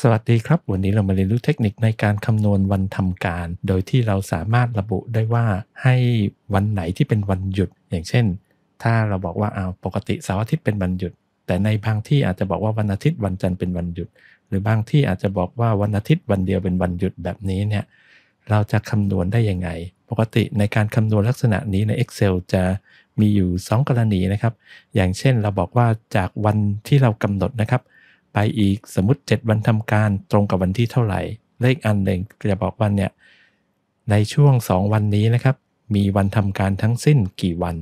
สวัสดีครับวันนี้เรามาเรียนรู้เทคนิคในการคำนวณวันทำการ โดยที่เราสามารถระบุได้ว่าให้วันไหนที่เป็นวันหยุด อย่างเช่น ถ้าเราบอกว่าเอาปกติเสาร์อาทิตย์เป็นวันหยุด แต่ในบางที่อาจจะบอกว่าวันอาทิตย์วันจันทร์เป็นวันหยุด หรือบางที่อาจจะบอกว่าวันอาทิตย์วันเดียวเป็นวันหยุดแบบนี้เนี่ยเราจะคำนวณได้ยังไง ปกติในการคำนวณลักษณะนี้ใน Excel จะมีอยู่ 2 กรณีนะครับ อย่างเช่น เราบอกว่าจากวันที่เรากำหนดนะครับไปอีกสมมติ 7 วันทำการตรงกับวันที่เท่าไหร่ เลขอันหนึ่งจะบอกวันเนี่ยในช่วง 2 วันนี้นะครับ มีวันทำการทั้งสิ้นกี่วัน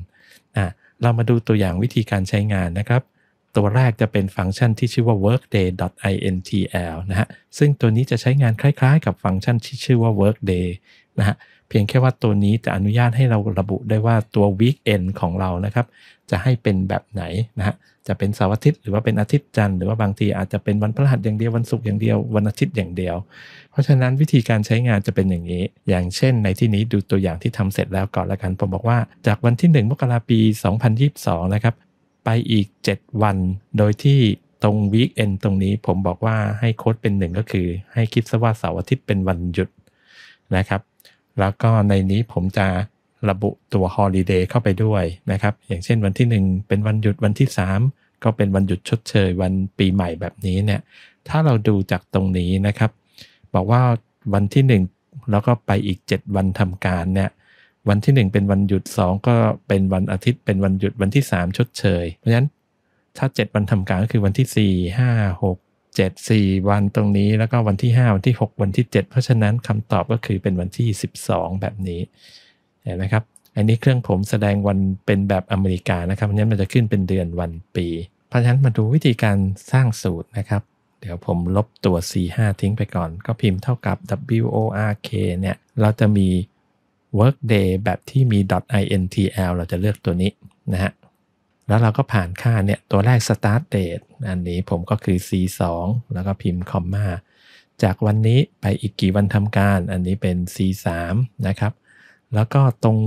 อ่ะเรามาดูตัวอย่างวิธีการใช้งานนะครับ ตัวแรกจะเป็นฟังก์ชันที่ชื่อว่า workday.intl นะฮะซึ่งตัวนี้จะใช้งานคล้ายๆ กับฟังก์ชันที่ชื่อว่า workday นะฮะพียงแค่ว่าตัวนี้จะอนุญาตให้เราระบุได้ว่าตัว weekend ของเรานะครับ จะให้เป็นแบบไหนนะฮะจะเป็นเสาร์อาทิตย์หรือว่าเป็นอาทิตย์จันทร์หรือว่าบางทีอาจจะเป็นวันพฤหัสอย่างเดียววันศุกร์อย่างเดียววันอาทิตย์อย่างเดียว เพราะฉะนั้นวิธีการใช้งานจะเป็นอย่างนี้ อย่างเช่นในที่นี้ดูตัวอย่างที่ทำเสร็จแล้วก่อนละกัน ผมบอกว่า จากวันที่1มกราปี2022 นะครับ ไปอีก 7 วัน โดยที่ตรงวีคเอนตรงนี้ผมบอกว่าให้โค้ดเป็นหนึ่งก็คือให้คิดซะว่าเสาร์อาทิตย์เป็นวันหยุดนะครับแล้วก็ในนี้ผมจะระบุตัวฮอลิเดย์เข้าไปด้วยนะครับอย่างเช่นวันที่ 1 เป็นวันหยุดวันที่ 3 ก็เป็นวันหยุดชดเชย วันปีใหม่แบบนี้เนี่ยถ้าเราดูจากตรงนี้นะครับบอกว่าวันที่ 1 แล้วก็ไปอีก 7 วันทำการเนี่ยวันที่ 1 เป็นวันหยุด 2 ก็เป็นวันอาทิตย์ เป็นวันหยุดวันที่ 3 ชดเชยเพราะฉะนั้นถ้า 7 วันทำการก็คือวันที่4 5 6 7 4วันตรงนี้แล้วก็วันที่ 5 วันที่ 6 วันที่ 7 เพราะฉะนั้นคำตอบก็คือเป็นวันที่ 12 แบบนี้เห็นไหมครับ อันนี้เครื่องผมแสดงวันเป็นแบบอเมริกานะครับเพราะฉะนั้นมันจะขึ้นเป็นเดือนวันปี เพราะฉะนั้นมาดูวิธีการสร้างสูตรนะครับ เดี๋ยวผมลบตัว C5 ทิ้งไปก่อนก็พิมพ์เท่ากับ work เนี่ยเราจะมี workday แบบที่มี .intl เราจะเลือกตัวนี้นะฮะแล้วเราก็ผ่านค่าเนี่ยตัวแรก start date อันนี้ผมก็คือ C2 แล้วก็พิมพ์คอมมาจากวันนี้ไปอีกกี่วันทำการอันนี้เป็น C3 นะครับ แล้วก็ตรง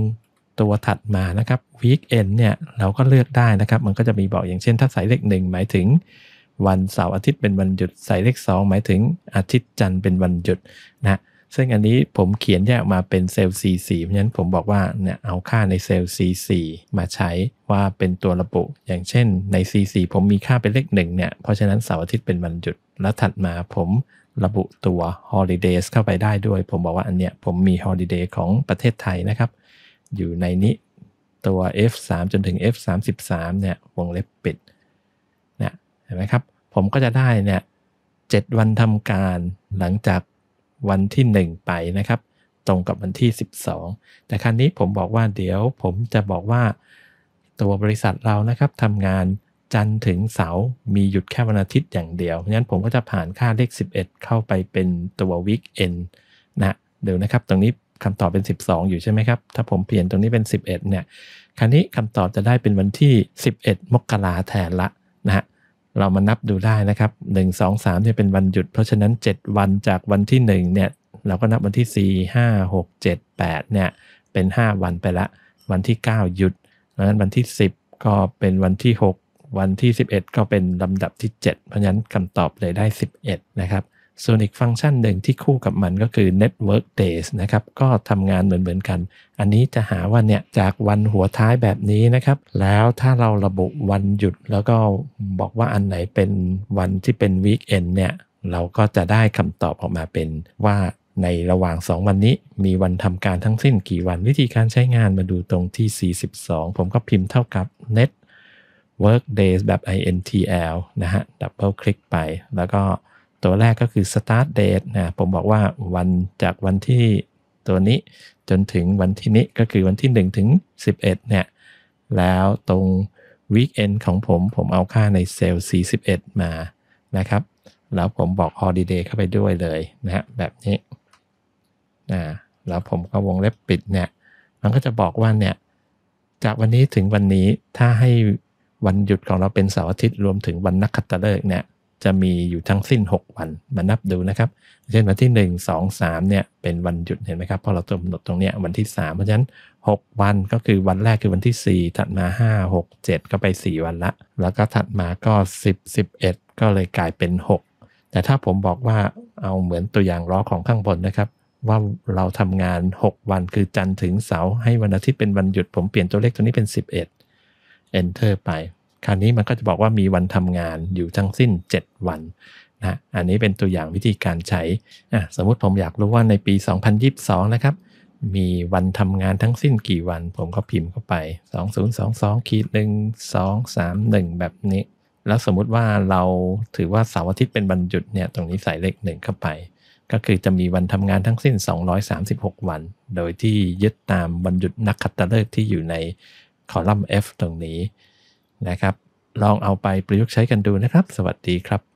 ตัวถัดมานะครับ weekend เนี่ยเราก็เลือกได้นะครับมันก็จะมีบอกอย่างเช่น ถ้าสายเลขหนึ่งหมายถึงวันเสาร์อาทิตย์เป็นวันหยุดสายเลข 2 หมายถึงอาทิตย์จันทร์เป็นวันหยุดนะซึ่งอันนี้ผมเขียนแยกมาเป็นเซลล์ C4 เพราะฉะนั้นผมบอกว่าเนี่ยเอาค่าในเซลล์ C4 มาใช้ว่าเป็นตัวระบุอย่างเช่นใน C4 ผมมีค่าเป็นเลขหนึ่งเนี่ยเพราะฉะนั้นเสาร์อาทิตย์เป็นวันหยุด แล้วถัดมาผมระบุตัว holidays เข้าไปได้ด้วย ผมบอกว่าอันเนี้ยผมมี holiday ของประเทศไทยนะครับ อยู่ในนี้ตัว F3 จนถึง F33 เนี่ยวงเล็บปิดเนี่ยเห็นไหมครับผมก็จะได้เนี่ย7วันทำการหลังจากวันที่ 1 ไปนะครับ ตรงกับวันที่ 12 แต่ครั้นี้ผมบอกว่าเดี๋ยวผมจะบอกว่าตัวบริษัทเรานะครับทำงานจันทร์ถึงเสาร์มีหยุดแค่วันอาทิตย์อย่างเดียวงั้นผมก็จะผ่านค่าเลข 11 เข้าไปเป็นตัวว e k เอนนะเดี๋ยวนะครับตรงนี้คำตอบเป็น 12 อยู่ใช่ไหมครับถ้าผมเปลี่ยนตรงนี้เป็น 11เนี่ยครั้นี้คำตอบจะได้เป็นวันที่ 11 มกราแทนละนะฮะเรามานับดูได้นะครับ 1 2 3เนี่ยเป็นวันหยุด เพราะฉะนั้น 7 วันจากวันที่1เนี่ยเราก็นับวันที่ 4 5 6 7 8เนี่ย เป็น 5 วันไปละ วันที่ 9 หยุดะฉะนั้นวันที่ 10 ก็เป็นวันที่ 6 วันที่ 11 ก็เป็นลำดับที่ 7 เพราะฉะนั้นคำตอบเลยได้ 11 นะครับส่วนอีกฟังก์ชันหนึ่งที่คู่กับมันก็คือ Network Days นะครับ ก็ทำงานเหมือนเหมือนกัน อันนี้จะหาว่าเนี่ย จากวันหัวท้ายแบบนี้นะครับ แล้วถ้าเราระบุวันหยุดแล้วก็บอกว่าอันไหนเป็นวันที่เป็นวีคเอนเนี่ย เราก็จะได้คำตอบออกมาเป็นว่าในระหว่าง 2 วันนี้มีวันทำการทั้งสิ้นกี่วันวิธีการใช้งานมาดูตรงที่ 42 ผมก็พิมพ์เท่ากับ net work days แบบ intl นะฮะ ดับเบิลคลิกไปแล้วก็ตัวแรกก็คือ start date นะ ผมบอกว่าวันจากวันที่ตัวนี้จนถึงวันที่นี้ก็คือวันที่ 1 ถึง 11 เนี่ย แล้วตรง weekend ของผมผมเอาค่าในเซลล์41 มานะครับ แล้วผมบอก holiday เข้าไปด้วยเลยนะฮะแบบนี้นะแล้วผมก็วงเล็บปิดเนี่ย มันก็จะบอกว่าเนี่ย จากวันนี้ถึงวันนี้ถ้าให้วันหยุดของเราเป็นเสาร์อาทิตย์รวมถึงวันนักขัตฤกษ์เนี่ยจะมีอยู่ทั้งสิ้น 6 วันมานับดูนะครับ เช่นวันที่ 1 2 3เนี่ยเป็นวันหยุดเห็นไหมครับพอเรากำหนดตรงเนี้ยวันที่3เพราะฉะนั้น 6 วันก็คือวันแรกคือวันที่ 4 ถัดมา 5 6 7 ก็ไป 4 วันละ แล้วก็ถัดมาก็ 10 11 ก็เลยกลายเป็น 6 แต่ถ้าผมบอกว่าเอาเหมือนตัวอย่างล้อของข้างบนนะครับ ว่าเราทำงาน 6 วันคือจันทร์ถึงเสาร์ให้วันอาทิตย์เป็นวันหยุด ผมเปลี่ยนตัวเลขตัวนี้เป็น 11 Enter ไปคราวนี้มันก็จะบอกว่ามีวันทำงานอยู่ทั้งสิ้น 7 วันนะ อันนี้เป็นตัวอย่างวิธีการใช้ สมมติผมอยากรู้ว่าในปี 2022 นะครับ มีวันทำงานทั้งสิ้นกี่วัน ผมก็พิมพ์เข้าไป 2022คีด1 2 3 1 แบบนี้ แล้วสมมุติว่าเราถือว่าเสาร์อาทิตย์เป็นวันหยุดเนี่ย ตรงนี้ใส่เลขหนึ่งเข้าไป ก็คือจะมีวันทำงานทั้งสิ้น 236 วันโดยที่ยึดตามวันหยุดนักขัตฤกษ์ที่อยู่ในคอลัมน์ F ตรงนี้นะครับ ลองเอาไปประยุกต์ใช้กันดูนะครับ สวัสดีครับ